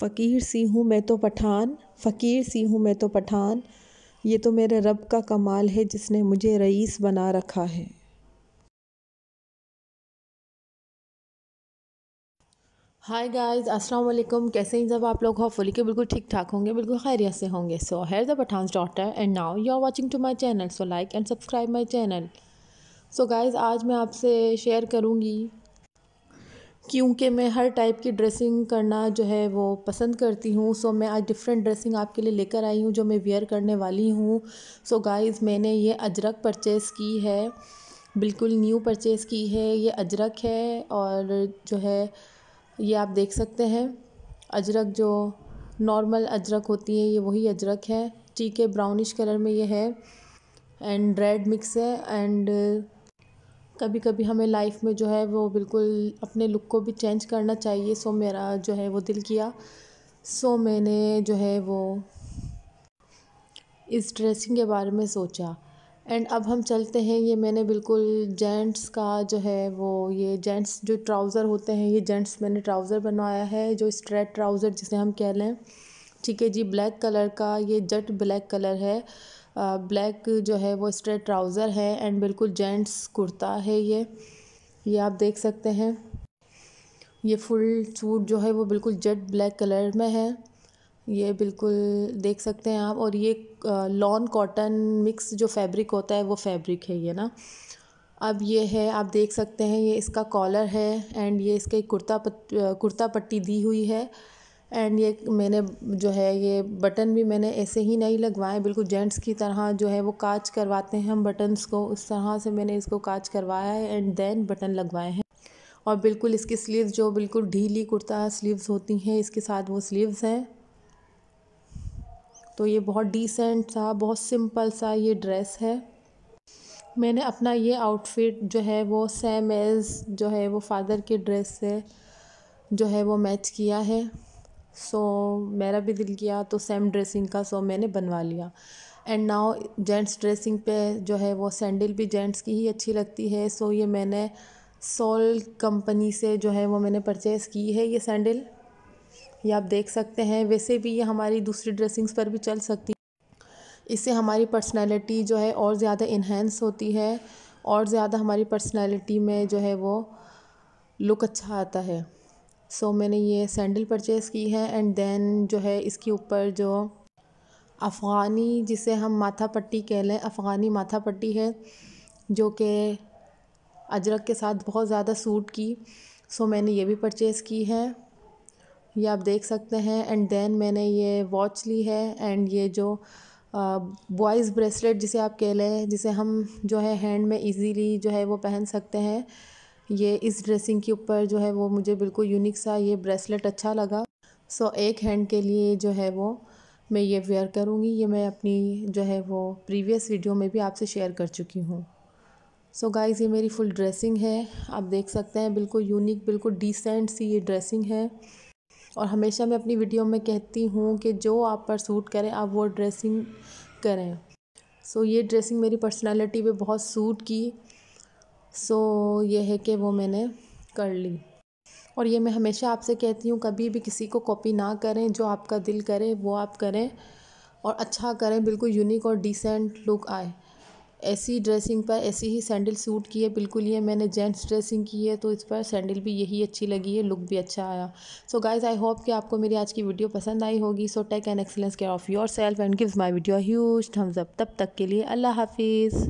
फ़कीर सी हूँ मैं तो पठान फ़कीर सी हूँ मैं तो पठान ये तो मेरे रब का कमाल है जिसने मुझे रईस बना रखा है हाय गाइस अस्सलाम वालेकुम कैसे हैं जब आप लोग होपफुली के बिल्कुल ठीक ठाक होंगे बिल्कुल खैरियत से होंगे so here the Pathan's daughter and now you are watching to my channel so like and subscribe my channel so guys आज मैं आपसे शेयर करूँगी क्योंकि मैं हर टाइप की ड्रेसिंग करना जो है वो पसंद करती हूँ सो मैं आज डिफरेंट ड्रेसिंग आपके लिए लेकर आई हूँ जो मैं वेयर करने वाली हूँ सो गाइस मैंने ये अजरक परचेज़ की है बिल्कुल न्यू परचेज़ की है ये अजरक है और जो है ये आप देख सकते हैं अजरक जो नॉर्मल अजरक होती है ये वही अजरक है ठीक है ब्राउनिश कलर में ये है एंड रेड मिक्स है एंड कभी कभी हमें लाइफ में जो है वो बिल्कुल अपने लुक को भी चेंज करना चाहिए सो मेरा जो है वो दिल किया सो मैंने जो है वो इस ड्रेसिंग के बारे में सोचा एंड अब हम चलते हैं ये मैंने बिल्कुल जेंट्स का जो है वो ये जेंट्स जो ट्राउज़र होते हैं ये जेंट्स मैंने ट्राउज़र बनवाया है जो स्ट्रेट ट्राउज़र जिसे हम कह लें ठीक है जी ब्लैक कलर का ये जट ब्लैक कलर है ब्लैक जो है वो स्ट्रेट ट्राउज़र है एंड बिल्कुल जेंट्स कुर्ता है ये ये आप देख सकते हैं ये फुल सूट जो है वो बिल्कुल जेट ब्लैक कलर में है ये बिल्कुल देख सकते हैं आप और ये लॉन कॉटन मिक्स जो फैब्रिक होता है वो फैब्रिक है ये ना अब ये है आप देख सकते हैं ये इसका कॉलर है एंड ये इसके कुर्ता पत, कुर्ता पट्टी दी हुई है एंड ये मैंने जो है ये बटन भी मैंने ऐसे ही नहीं लगवाए बिल्कुल जेंट्स की तरह जो है वो काच करवाते हैं हम बटन्स को उस तरह से मैंने इसको काच करवाया है एंड देन बटन लगवाए हैं और बिल्कुल इसकी स्लीव्स जो बिल्कुल ढीली कुर्ता स्लीव्स होती हैं इसके साथ वो स्लीव्स हैं तो ये बहुत डिसेंट सा बहुत सिंपल सा ये ड्रेस है मैंने अपना ये आउटफिट जो है वो सेम एज़ जो है वो फादर के ड्रेस से जो है वो मैच किया है सो मेरा भी दिल किया तो सेम ड्रेसिंग का सो मैंने बनवा लिया एंड नाउ जेंट्स ड्रेसिंग पे जो है वो सैंडल भी जेंट्स की ही अच्छी लगती है सो ये मैंने सोल कंपनी से जो है वो मैंने परचेज़ की है ये सैंडल ये आप देख सकते हैं वैसे भी ये हमारी दूसरी ड्रेसिंग्स पर भी चल सकती इससे हमारी पर्सनैलिटी जो है और ज़्यादा इन्हेंस होती है और ज़्यादा हमारी पर्सनैलिटी में जो है वो लुक अच्छा आता है सो so, मैंने ये सैंडल परचेज़ की है एंड देन जो है इसके ऊपर जो अफ़गानी जिसे हम माथा पट्टी कह लें अफ़गानी माथा पट्टी है जो कि अजरक के साथ बहुत ज़्यादा सूट की सो so, मैंने ये भी परचेज़ की है ये आप देख सकते हैं एंड देन मैंने ये वॉच ली है एंड ये जो बॉयज़ ब्रेसलेट जिसे आप कह लें जिसे हम जो है हैंड में इजीली जो है वो पहन सकते हैं ये इस ड्रेसिंग के ऊपर जो है वो मुझे बिल्कुल यूनिक सा ये ब्रेसलेट अच्छा लगा सो so, एक हैंड के लिए जो है वो मैं ये वेयर करूँगी ये मैं अपनी जो है वो प्रीवियस वीडियो में भी आपसे शेयर कर चुकी हूँ सो so गाइज़ ये मेरी फुल ड्रेसिंग है आप देख सकते हैं बिल्कुल यूनिक बिल्कुल डिसेंट सी ये ड्रेसिंग है और हमेशा मैं अपनी वीडियो में कहती हूँ कि जो आप पर सूट करें आप वो ड्रेसिंग करें सो so, ये ड्रेसिंग मेरी पर्सनैलिटी पर बहुत सूट की सो ये है कि वो मैंने कर ली और ये मैं हमेशा आपसे कहती हूँ कभी भी किसी को कॉपी ना करें जो आपका दिल करे वो आप करें और अच्छा करें बिल्कुल यूनिक और डिसेंट लुक आए ऐसी ड्रेसिंग पर ऐसी ही सैंडल सूट की है बिल्कुल ये मैंने जेंट्स ड्रेसिंग की है तो इस पर सैंडल भी यही अच्छी लगी है लुक भी अच्छा आया सो गाइज आई होप कि आपको मेरी आज की वीडियो पसंद आई होगी so take and excellence care of yourself and gives my video huge thumbs up तब तक के लिए अल्लाह हाफिज़